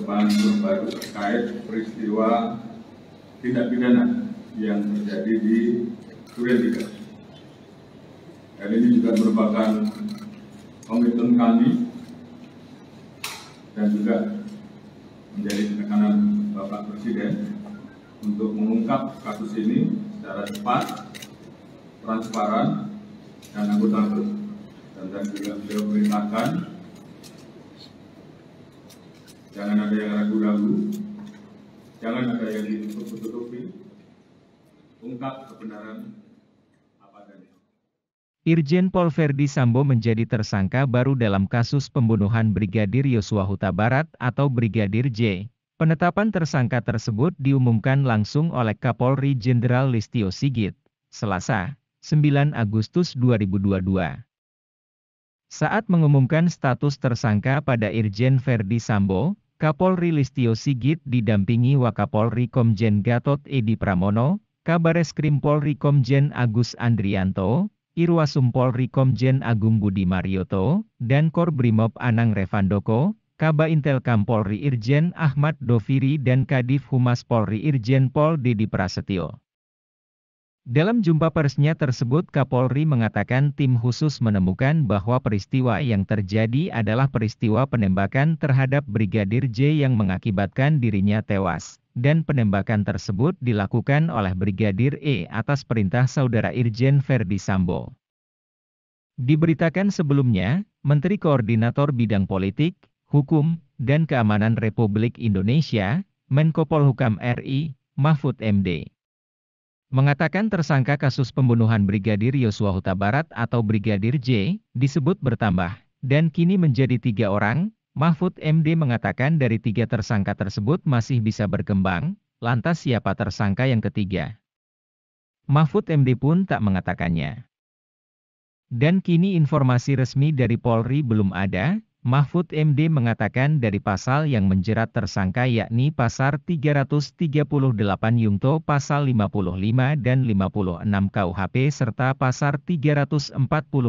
perkembangan terbaru terkait peristiwa tindak pidana yang terjadi di Duren Tiga. Dan ini juga merupakan komitmen kami dan juga menjadi tekanan Bapak Presiden untuk mengungkap kasus ini secara cepat, transparan, dan anggota Dan, dan juga beliau perintahkan jangan ada yang ragu-ragu, jangan ada yang ditutup-tutupi, ungkap kebenaran apa adanya. Irjen Pol Verdi Sambo menjadi tersangka baru dalam kasus pembunuhan Brigadir Yosua Huta Barat atau Brigadir J. Penetapan tersangka tersebut diumumkan langsung oleh Kapolri Jenderal Listio Sigit, Selasa, 9 Agustus 2022. Saat mengumumkan status tersangka pada Irjen Verdi Sambo, Kapolri Listio Sigit didampingi Wakapolri Komjen Gatot Edi Pramono, Kabareskrim Polri Komjen Agus Andrianto, Irwasum Polri Komjen Agung Budi Marioto, dan Korbrimob Anang Revandoko, Kaba Intel Kampolri Irjen Ahmad Doviri dan Kadif Humas Polri Irjen Pol Dedi Prasetyo. Dalam jumpa persnya tersebut Kapolri mengatakan tim khusus menemukan bahwa peristiwa yang terjadi adalah peristiwa penembakan terhadap Brigadir J yang mengakibatkan dirinya tewas, dan penembakan tersebut dilakukan oleh Brigadir E atas perintah Saudara Irjen Ferdi Sambo. Diberitakan sebelumnya, Menteri Koordinator Bidang Politik, Hukum, dan Keamanan Republik Indonesia, Menko Polhukam RI, Mahfud MD mengatakan tersangka kasus pembunuhan Brigadir Yosua Huta Barat atau Brigadir J disebut bertambah dan kini menjadi tiga orang. Mahfud MD mengatakan dari tiga tersangka tersebut masih bisa berkembang, lantas siapa tersangka yang ketiga? Mahfud MD pun tak mengatakannya. Dan kini informasi resmi dari Polri belum ada, Mahfud MD mengatakan dari pasal yang menjerat tersangka yakni pasal 338 Yungto pasal 55 dan 56 KUHP serta pasal 340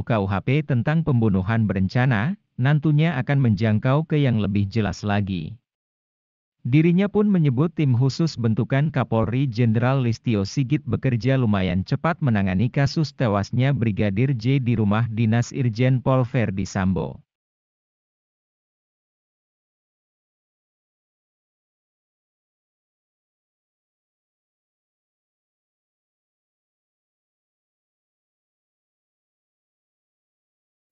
KUHP tentang pembunuhan berencana, nantinya akan menjangkau ke yang lebih jelas lagi. Dirinya pun menyebut tim khusus bentukan Kapolri Jenderal Listio Sigit bekerja lumayan cepat menangani kasus tewasnya Brigadir J di rumah dinas Irjen Pol Verdi Sambo.